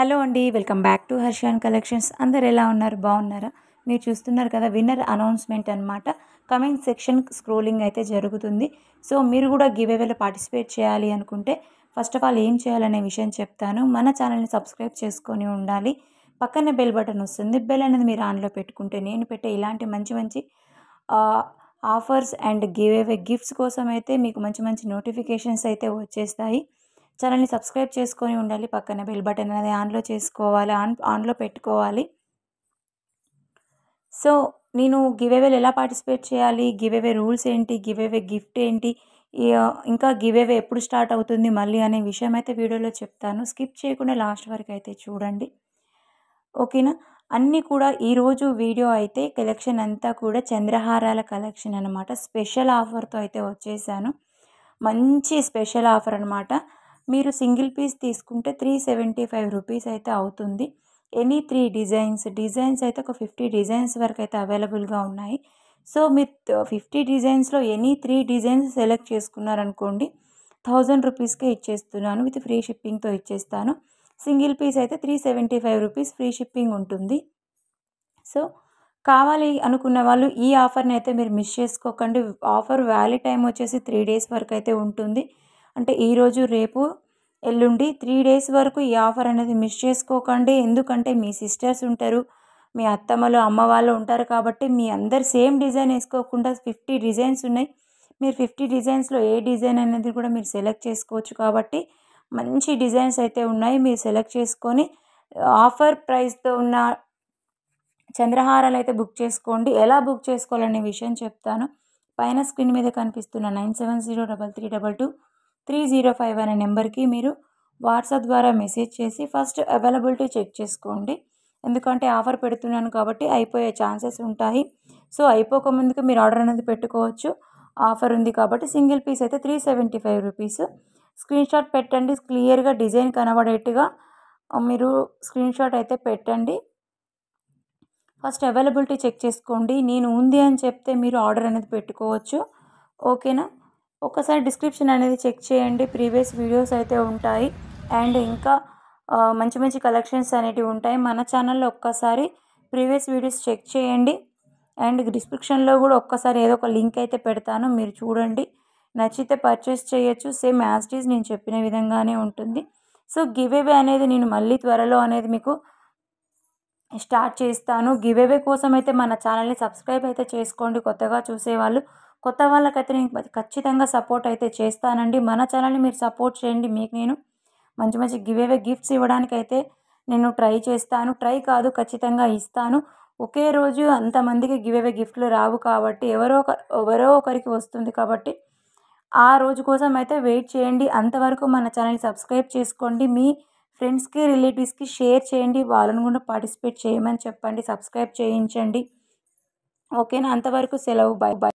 hello అండి welcome back to Harshan collections అందరు ఎలా ఉన్నారు బాగున్నారా మీరు చూస్తున్నారు కదా విన్నర్ అనౌన్స్మెంట్ అనమాట కమింగ్ సెక్షన్ స్క్రోలింగ్ అయితే జరుగుతుంది సో మీరు కూడా గివ్ అవేలో పార్టిసిపేట్ చేయాలి అనుకుంటే ఫస్ట్ ఆఫ్ ఆల్ ఏం చేయాలనే విషయం చెప్తాను మన ఛానల్ని సబ్స్క్రైబ్ చేసుకొని ఉండాలి పక్కనే బెల్ బటన్ వస్తుంది బెల్ అనేది మీరు ఆన్లో పెట్టుకుంటే నేను పెట్టే ఇలాంటి మంచి మంచి offers and giveaway gifts కోసం అయితే మీకు మంచి మంచి నోటిఫికేషన్స్ అయితే వచ్చేస్తాయి ఛానల్ని సబ్స్క్రైబ్ చేసుకొని ఉండాలి పక్కన బెల్ బటన్ అనేది ఆన్లో చేసుకోవాలి ఆన్ ఆన్లో పెట్టుకోవాలి సో నేను గివేవేలు ఎలా పార్టిసిపేట్ చేయాలి గివేవే రూల్స్ ఏంటి గివేవే గిఫ్ట్ ఏంటి ఇంకా గివేవే ఎప్పుడు స్టార్ట్ అవుతుంది మళ్ళీ అనే విషయం అయితే వీడియోలో చెప్తాను స్కిప్ చేయకుండా లాస్ట్ వరకు అయితే చూడండి ఓకేనా అన్నీ కూడా ఈరోజు వీడియో అయితే కలెక్షన్ అంతా కూడా చంద్రహారాల కలెక్షన్ అనమాట స్పెషల్ ఆఫర్తో అయితే వచ్చేసాను మంచి స్పెషల్ ఆఫర్ అనమాట మీరు సింగిల్ పీస్ తీసుకుంటే త్రీ సెవెంటీ ఫైవ్ రూపీస్ అయితే అవుతుంది ఎనీ త్రీ డిజైన్స్ డిజైన్స్ అయితే ఒక ఫిఫ్టీ డిజైన్స్ వరకు అయితే అవైలబుల్గా ఉన్నాయి సో మీరు ఫిఫ్టీ డిజైన్స్లో ఎనీ త్రీ డిజైన్స్ సెలెక్ట్ చేసుకున్నారనుకోండి థౌజండ్ రూపీస్కే ఇచ్చేస్తున్నాను విత్ ఫ్రీ షిప్పింగ్తో ఇచ్చేస్తాను సింగిల్ పీస్ అయితే three seventy five rupees free shipping ఉంటుంది సో కావాలి అనుకున్న వాళ్ళు ఈ ఆఫర్ని అయితే మీరు మిస్ చేసుకోకండి ఆఫర్ వ్యాలిడ్ టైం వచ్చేసి త్రీ డేస్ వరకు అయితే ఉంటుంది అంటే ఈరోజు రేపు ఎల్లుండి త్రీ డేస్ వరకు ఈ ఆఫర్ అనేది మిస్ చేసుకోకండి ఎందుకంటే మీ సిస్టర్స్ ఉంటారు మీ అత్తమ్మలు అమ్మ వాళ్ళు ఉంటారు కాబట్టి మీ అందరు సేమ్ డిజైన్ వేసుకోకుండా ఫిఫ్టీ డిజైన్స్ ఉన్నాయి మీరు ఫిఫ్టీ డిజైన్స్లో ఏ డిజైన్ అనేది కూడా మీరు సెలెక్ట్ చేసుకోవచ్చు కాబట్టి మంచి డిజైన్స్ అయితే ఉన్నాయి మీరు సెలెక్ట్ చేసుకొని ఆఫర్ ప్రైస్తో ఉన్న చంద్రహారాలు అయితే బుక్ చేసుకోండి ఎలా బుక్ చేసుకోవాలనే విషయం చెప్తాను పైన స్క్రీన్ మీద కనిపిస్తున్న nine seven zero double three double two three zero five అనే నెంబర్కి మీరు వాట్సాప్ ద్వారా మెసేజ్ చేసి ఫస్ట్ అవైలబిలిటీ చెక్ చేసుకోండి ఎందుకంటే ఆఫర్ పెడుతున్నాను కాబట్టి అయిపోయే ఛాన్సెస్ ఉంటాయి సో అయిపోకముందుకు మీరు ఆర్డర్ అనేది పెట్టుకోవచ్చు ఆఫర్ ఉంది కాబట్టి సింగిల్ పీస్ అయితే three seventy five rupees screenshot పెట్టండి క్లియర్గా డిజైన్ కనబడేట్టుగా మీరు స్క్రీన్ షాట్ అయితే పెట్టండి ఫస్ట్ అవైలబిలిటీ చెక్ చేసుకోండి నేను ఉంది అని చెప్తే మీరు ఆర్డర్ అనేది పెట్టుకోవచ్చు ఓకేనా ఒకసారి డిస్క్రిప్షన్ అనేది చెక్ చేయండి ప్రీవియస్ వీడియోస్ అయితే ఉంటాయి అండ్ ఇంకా మంచి మంచి కలెక్షన్స్ అనేటివి ఉంటాయి మన ఛానల్లో ఒక్కసారి ప్రీవియస్ వీడియోస్ చెక్ చేయండి అండ్ డిస్క్రిప్షన్లో కూడా ఒక్కసారి ఏదో ఒక లింక్ అయితే పెడతాను మీరు చూడండి నచ్చితే పర్చేస్ చేయొచ్చు సేమ్ యాజ్ ఈజ్ నేను చెప్పిన విధంగానే ఉంటుంది సో గివ్ అవే అనేది నేను మళ్ళీ త్వరలో అనేది మీకు స్టార్ట్ చేస్తాను గివ్ అవే కోసం అయితే మన ఛానల్ని సబ్స్క్రైబ్ అయితే చేసుకోండి కొత్తగా చూసేవాళ్ళు కొత్త వాళ్ళకైతే నేను ఖచ్చితంగా సపోర్ట్ అయితే చేస్తానండి మన ఛానల్ని మీరు సపోర్ట్ చేయండి మీకు నేను మంచి మంచి గివ్ అవే గిఫ్ట్స్ ఇవ్వడానికైతే నేను ట్రై చేస్తాను ట్రై కాదు ఖచ్చితంగా ఇస్తాను ఒకే రోజు అంతమందికి గివ్ అవే గిఫ్ట్లు రావు కాబట్టి ఎవరో ఒక ఎవరో ఒకరికి వస్తుంది కాబట్టి ఆ రోజు కోసం అయితే వెయిట్ చేయండి అంతవరకు మన ఛానల్ని సబ్స్క్రైబ్ చేసుకోండి మీ ఫ్రెండ్స్కి రిలేటివ్స్కి షేర్ చేయండి వాళ్ళను కూడా పార్టిసిపేట్ చేయమని చెప్పండి సబ్స్క్రైబ్ చేయించండి ఓకేనా అంతవరకు సెలవు బై బై